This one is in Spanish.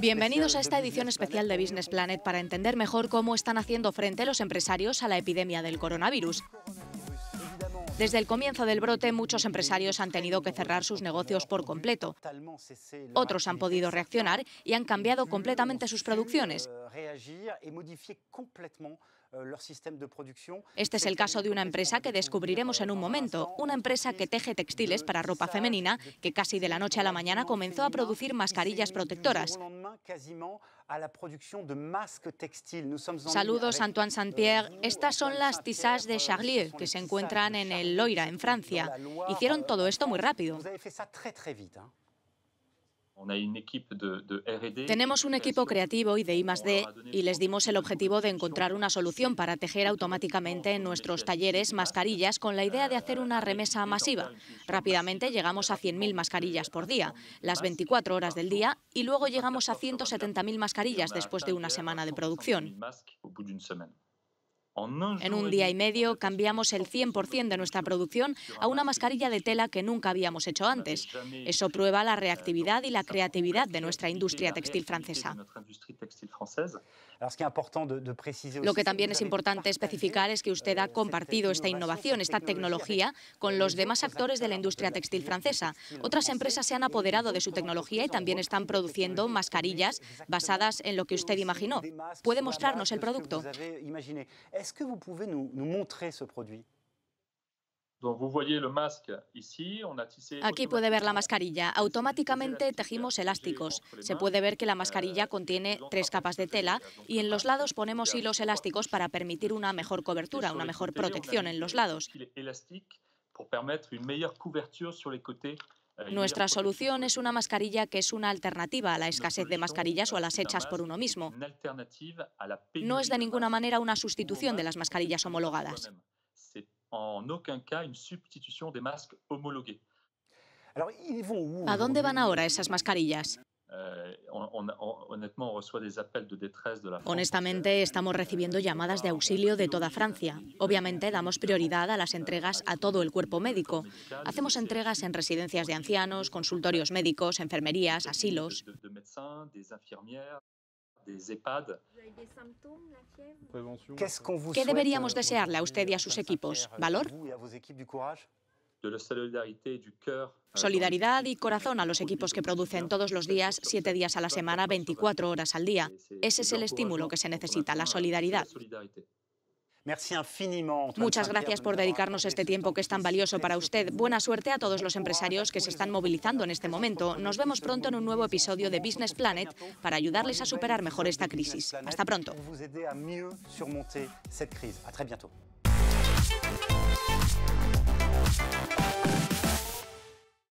Bienvenidos a esta edición especial de Business Planet para entender mejor cómo están haciendo frente los empresarios a la epidemia del coronavirus. Desde el comienzo del brote, muchos empresarios han tenido que cerrar sus negocios por completo. Otros han podido reaccionar y han cambiado completamente sus producciones. Eh, este es el caso de una empresa que descubriremos en un momento, una empresa que teje textiles para ropa femenina, que casi de la noche a la mañana comenzó a producir mascarillas protectoras. Saludos Antoine euh, Saint-Pierre. Estas son las tisas de Charlier, que se encuentran en el Loira, en Francia. Hicieron todo esto muy rápido. Tenemos un equipo creativo y de I+.D. y les dimos el objetivo de encontrar una solución para tejer automáticamente en nuestros talleres mascarillas con la idea de hacer una remesa masiva. Rápidamente llegamos a 100.000 mascarillas por día, las 24 horas del día, y luego llegamos a 170.000 mascarillas después de una semana de producción. En un día y medio cambiamos el 100% de nuestra producción a una mascarilla de tela que nunca habíamos hecho antes. Eso prueba la reactividad y la creatividad de nuestra industria textil francesa. Lo que también es importante especificar es que usted ha compartido esta innovación, esta tecnología, con los demás actores de la industria textil francesa. Otras empresas se han apoderado de su tecnología y también están produciendo mascarillas basadas en lo que usted imaginó. ¿Puede mostrarnos el producto? Aquí puede ver la mascarilla. Automáticamente tejimos elásticos. Se puede ver que la mascarilla contiene tres capas de tela y en los lados ponemos hilos elásticos para permitir una mejor cobertura, una mejor protección en los lados. Euh, Nuestra solución es una mascarilla que es una alternativa a la escasez de mascarillas o a las hechas por uno mismo. No es de ninguna manera una sustitución de las mascarillas homologadas en aucun cas une substitution des masques homologués. ¿A dónde van ahora esas mascarillas? Honestamente, estamos recibiendo llamadas de auxilio de toda Francia. Obviamente, damos prioridad a las entregas a todo el cuerpo médico. Hacemos entregas en residencias de ancianos, consultorios médicos, enfermerías, asilos. ¿Qué deberíamos euh, desearle a usted y a sus equipos? ¿Valor? Solidaridad y corazón a los equipos que producen todos los días, siete días a la semana, 24 horas al día. Ese es el estímulo que se necesita, la solidaridad. Muchas gracias por dedicarnos este tiempo que es tan valioso para usted. Buena suerte a todos los empresarios que se están movilizando en este momento. Nos vemos pronto en un nuevo episodio de Business Planet para ayudarles a superar mejor esta crisis. Hasta pronto.